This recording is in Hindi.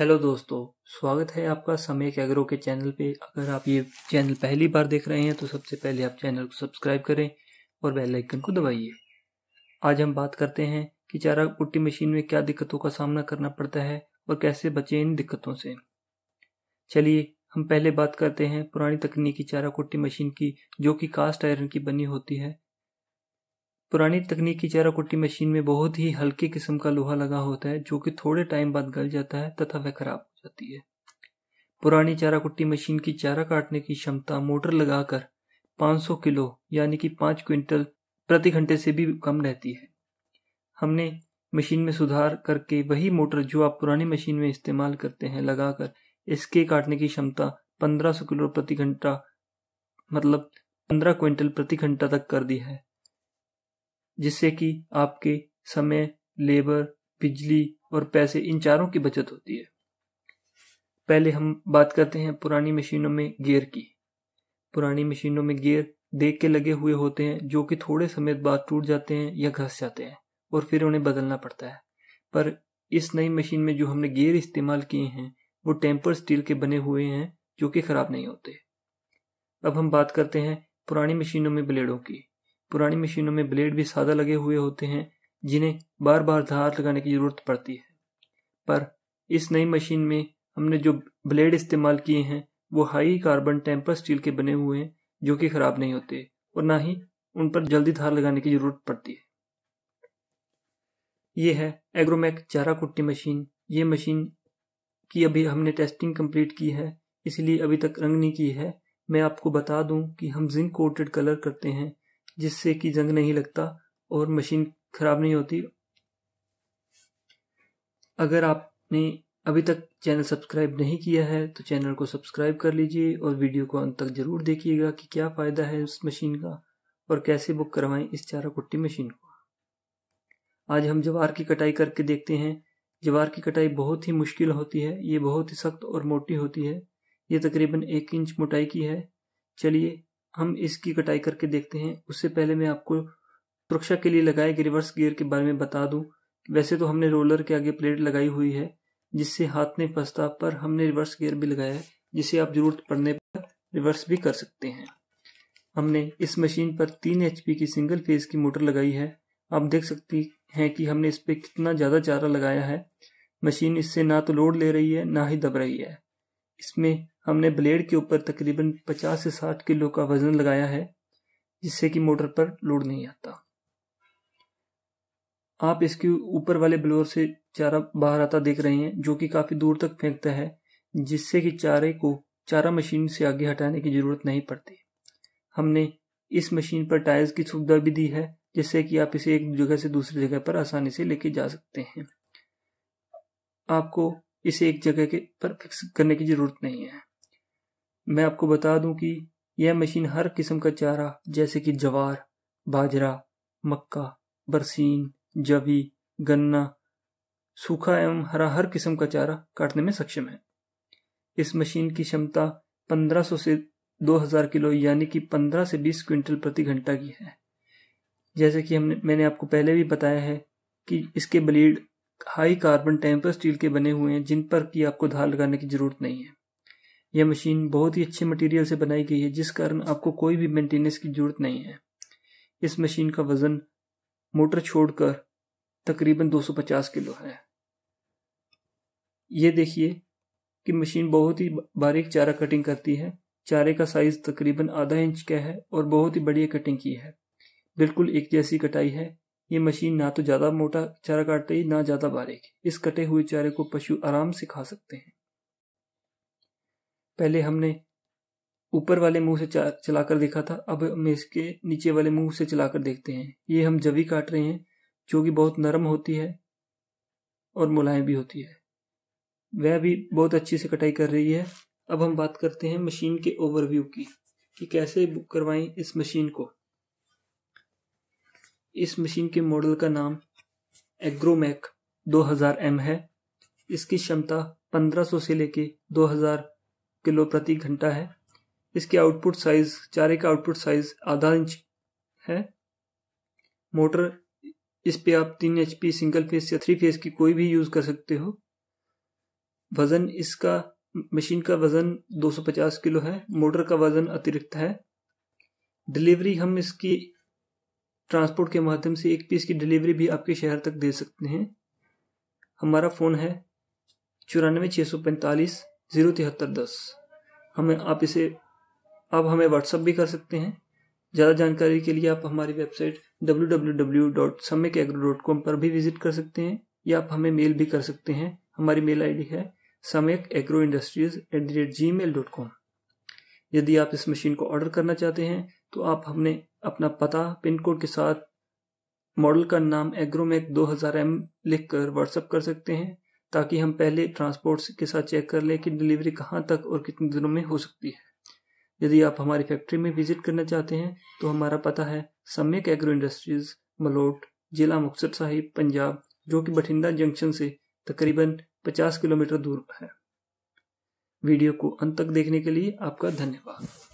हेलो दोस्तों स्वागत है आपका समय एग्रो के चैनल पे अगर आप ये चैनल पहली बार देख रहे हैं तो सबसे पहले आप चैनल को सब्सक्राइब करें और बेल आइकन को दबाइए आज हम बात करते हैं कि चारा पुट्टी मशीन में क्या दिक्कतों का सामना करना पड़ता है और कैसे बचें इन दिक्कतों से चलिए हम पहले बात करते हैं पुरानी तकनीकी चारा कुट्टी मशीन की जो कि कास्ट आयरन की बनी होती है पुरानी तकनीकी कुट्टी मशीन में बहुत ही हल्के किस्म का लोहा लगा होता है जो कि थोड़े टाइम बाद गल जाता है तथा वह खराब हो जाती है पुरानी चाराकुट्टी मशीन की चारा काटने की क्षमता मोटर लगाकर 500 किलो यानी कि 5 क्विंटल प्रति घंटे से भी कम रहती है हमने मशीन में सुधार करके वही मोटर जो आप पुरानी मशीन में इस्तेमाल करते हैं लगाकर इसके काटने की क्षमता 1500 किलो प्रति घंटा मतलब 15 क्विंटल प्रति घंटा तक कर दी है जिससे कि आपके समय लेबर बिजली और पैसे इन चारों की बचत होती है पहले हम बात करते हैं पुरानी मशीनों में गियर की पुरानी मशीनों में गियर देख के लगे हुए होते हैं जो कि थोड़े समय बाद टूट जाते हैं या घस जाते हैं और फिर उन्हें बदलना पड़ता है पर इस नई मशीन में जो हमने गियर इस्तेमाल किए हैं वो टेम्पर स्टील के बने हुए हैं जो कि खराब नहीं होते अब हम बात करते हैं पुरानी मशीनों में ब्लेडों की पुरानी मशीनों में ब्लेड भी सादा लगे हुए होते हैं जिन्हें बार बार धार लगाने की ज़रूरत पड़ती है पर इस नई मशीन में हमने जो ब्लेड इस्तेमाल किए हैं वो हाई कार्बन टेम्पर स्टील के बने हुए हैं जो कि ख़राब नहीं होते और ना ही उन पर जल्दी धार लगाने की ज़रूरत पड़ती है ये है एग्रोमैक चारा कुट्टी मशीन ये मशीन की अभी हमने टेस्टिंग कंप्लीट की है इसलिए अभी तक रंग नहीं की है मैं आपको बता दूं कि हम जिंक कोटेड कलर करते हैं जिससे कि जंग नहीं लगता और मशीन खराब नहीं होती अगर आपने अभी तक चैनल सब्सक्राइब नहीं किया है तो चैनल को सब्सक्राइब कर लीजिए और वीडियो को अंत तक ज़रूर देखिएगा कि क्या फ़ायदा है उस मशीन का और कैसे बुक करवाएं इस चारा कुट्टी मशीन को आज हम जवार की कटाई करके देखते हैं जवार की कटाई बहुत ही मुश्किल होती है ये बहुत ही सख्त और मोटी होती है ये तकरीबन एक इंच मोटाई की है चलिए हम इसकी कटाई करके देखते हैं उससे पहले मैं आपको सुरक्षा के लिए लगाए गए रिवर्स गियर के बारे में बता दूं वैसे तो हमने रोलर के आगे प्लेट लगाई हुई है जिससे हाथ नहीं फंसता पर हमने रिवर्स गियर भी लगाया है जिसे आप जरूरत पड़ने पर रिवर्स भी कर सकते हैं हमने इस मशीन पर तीन एच की सिंगल फेज की मोटर लगाई है आप देख सकते हैं कि हमने इस पर कितना ज़्यादा चारा लगाया है मशीन इससे ना तो लोड ले रही है ना ही दब रही है इसमें हमने ब्लेड के ऊपर तकरीबन 50 से 60 किलो का वजन लगाया है जिससे कि मोटर पर लोड नहीं आता आप इसके ऊपर वाले ब्लोअर से चारा बाहर आता देख रहे हैं जो कि काफ़ी दूर तक फेंकता है जिससे कि चारे को चारा मशीन से आगे हटाने की ज़रूरत नहीं पड़ती हमने इस मशीन पर टायर्स की सुविधा भी दी है जिससे कि आप इसे एक जगह से दूसरी जगह पर आसानी से लेके जा सकते हैं आपको इसे एक जगह के पर फिक्स करने की ज़रूरत नहीं है मैं आपको बता दूं कि यह मशीन हर किस्म का चारा जैसे कि जवार बाजरा मक्का बरसीन जवी गन्ना सूखा एवं हरा हर किस्म का चारा काटने में सक्षम है इस मशीन की क्षमता 1500 से 2000 किलो यानी कि 15 से 20 क्विंटल प्रति घंटा की है जैसे कि हमने मैंने आपको पहले भी बताया है कि इसके blade high carbon temper steel के बने हुए हैं जिन पर कि आपको धार लगाने की जरूरत नहीं है यह मशीन बहुत ही अच्छे मटेरियल से बनाई गई है जिस कारण आपको कोई भी मेंटेनेंस की ज़रूरत नहीं है इस मशीन का वज़न मोटर छोड़कर तकरीबन 250 किलो है ये देखिए कि मशीन बहुत ही बारीक चारा कटिंग करती है चारे का साइज तकरीबन आधा इंच का है और बहुत ही बढ़िया कटिंग की है बिल्कुल एक जैसी कटाई है ये मशीन ना तो ज़्यादा मोटा चारा काटती ना ज़्यादा बारीक इस कटे हुए चारे को पशु आराम से खा सकते हैं पहले हमने ऊपर वाले मुंह से चलाकर देखा था अब हम इसके नीचे वाले मुंह से चलाकर देखते हैं ये हम जवी काट रहे हैं जो कि बहुत नरम होती है और मुलायम भी होती है वह भी बहुत अच्छी से कटाई कर रही है अब हम बात करते हैं मशीन के ओवरव्यू की कि कैसे बुक करवाएं इस मशीन को इस मशीन के मॉडल का नाम एग्रोमैक 2000 एम है इसकी क्षमता 1500 से लेके हजार किलो प्रति घंटा है इसकी आउटपुट साइज चारे का आउटपुट साइज आधा इंच है मोटर इस पे आप तीन एच सिंगल फेस या थ्री फेस की कोई भी यूज कर सकते हो वजन इसका मशीन का वजन 250 किलो है मोटर का वजन अतिरिक्त है डिलीवरी हम इसकी ट्रांसपोर्ट के माध्यम से एक पीस की डिलीवरी भी आपके शहर तक दे सकते हैं हमारा फ़ोन है चौरानवे छः सौ पैंतालीस जीरो तिहत्तर दस हमें आप इसे आप हमें व्हाट्सअप भी कर सकते हैं ज़्यादा जानकारी के लिए आप हमारी वेबसाइट कॉम पर भी विजिट कर सकते हैं या आप हमें मेल भी कर सकते हैं हमारी मेल आईडी है Samyak agro industries at the rate gmail dot com यदि आप इस मशीन को ऑर्डर करना चाहते हैं तो आप हमने अपना पता पिन कोड के साथ मॉडल का नाम एग्रोमैक हज़ार एम लिख कर व्हाट्सअप कर सकते हैं ताकि हम पहले ट्रांसपोर्ट के साथ चेक कर लें कि डिलीवरी कहाँ तक और कितने दिनों में हो सकती है यदि आप हमारी फैक्ट्री में विजिट करना चाहते हैं तो हमारा पता है सम्यक एग्रो इंडस्ट्रीज मलोट जिला मुक्सर साहिब पंजाब जो कि बठिंडा जंक्शन से तकरीबन 50 किलोमीटर दूर है वीडियो को अंत तक देखने के लिए आपका धन्यवाद